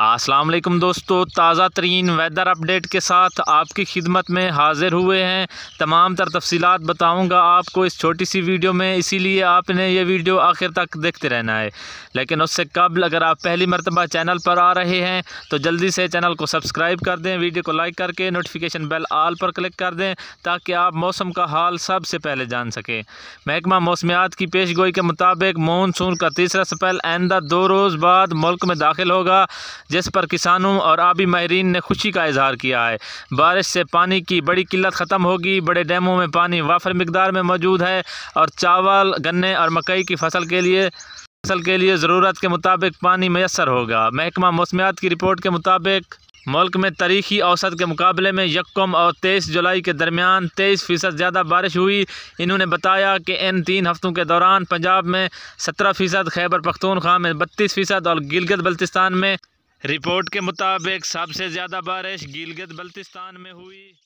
असलम दोस्तों ताज़ा तरीन वेदर अपडेट के साथ आपकी खिदमत में हाज़िर हुए हैं तमाम तर तफसीत बताऊँगा आपको इस छोटी सी वीडियो में इसीलिए आपने ये वीडियो आखिर तक देखते रहना है लेकिन उससे कबल अगर आप पहली मरतबा चैनल पर आ रहे हैं तो जल्दी से चैनल को सब्सक्राइब कर दें वीडियो को लाइक करके नोटिफिकेशन बेल आल पर क्लिक कर दें ताकि आप मौसम का हाल सबसे पहले जान सकें महकमा मौसमियात की पेश गोई के मुताबिक मानसून का तीसरा सपैल आइंदा दो रोज़ बाद मुल्क में दाखिल होगा जिस पर किसानों और आबी माहरीन ने खुशी का इजहार किया है बारिश से पानी की बड़ी किल्लत ख़त्म होगी बड़े डैमों में पानी वाफर मकदार में मौजूद है और चावल गन्ने और मकई की फसल के लिए फसल के लिए ज़रूरत के मुताबिक पानी मैसर होगा महकमा मौसमियात की रिपोर्ट के मुताबिक मुल्क में तारीखी औसत के मुकाबले में यकम और तेईस जुलाई के दरमियान तेईस फ़ीसद ज़्यादा बारिश हुई इन्होंने बताया कि इन तीन हफ्तों के दौरान पंजाब में सत्रह फ़ीसद खैबर पख्तूनख्वा में बत्तीस फ़ीसद और गिलगित बल्तिस्तान में रिपोर्ट के मुताबिक सबसे ज़्यादा बारिश गिलगित बल्तिस्तान में हुई